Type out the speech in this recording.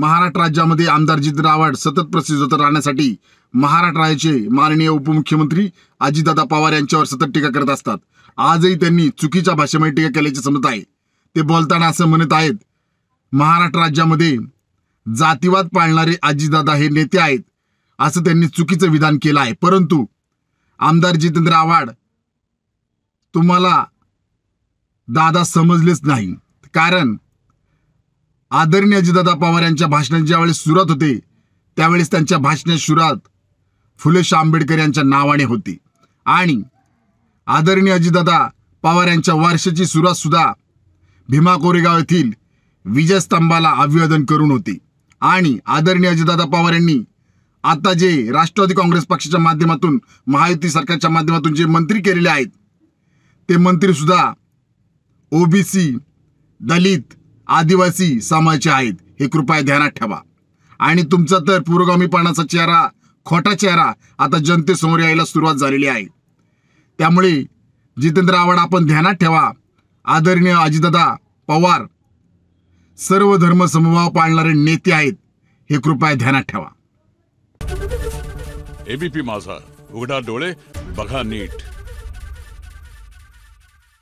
महाराष्ट्र राज्यामध्ये आमदार जित आव्हाड सतत प्रसिद्ध होत राहण्यासाठी महाराष्ट्र राज्याचे माननीय उपमुख्यमंत्री अजितदादा पवार यांच्यावर सतत टीका करत असतात आजही त्यांनी चुकीच्या भाषेमध्ये टीका केल्याचे समजत आहे ते बोलताना असं म्हणत आहेत महाराष्ट्र राज्यामध्ये जातीवाद पाळणारे अजितदादा हे नेते आहेत असं त्यांनी चुकीचं विधान केलं आहे परंतु आमदार जितेंद्र आव्हाड तुम्हाला दादा समजलेच नाही कारण आदरणीय अजितदादा पवार यांच्या भाषणाची ज्यावेळेस सुरुवात होते त्यावेळेस त्यांच्या भाषणाची सुरुवात फुलेशा आंबेडकर यांच्या नावाने होती आणि आदरणीय अजितदादा पवार यांच्या वर्षाची सुरुवात सुद्धा भीमा कोरेगाव येथील विजयस्तंभाला अभिवादन करून होती आणि आदरणीय अजितदादा पवार यांनी आता जे राष्ट्रवादी काँग्रेस पक्षाच्या माध्यमातून महायुती सरकारच्या माध्यमातून जे मंत्री केलेले आहेत ते मंत्रीसुद्धा ओबीसी दलित आदिवासी समाजाचे आहेत हे कृपया ध्यानात ठेवा आणि तुमचा तर पुरोगामीपणाचा चेहरा खोटा चेहरा आता जनतेसमोर यायला सुरुवात झालेली आहे त्यामुळे जितेंद्र आव्हाड आपण ध्यानात ठेवा आदरणीय अजितदादा पवार सर्व धर्म समभाव पाळणारे नेते आहेत हे कृपया ध्यानात ठेवा एबीपी माझा उघडा डोळे बघा नीट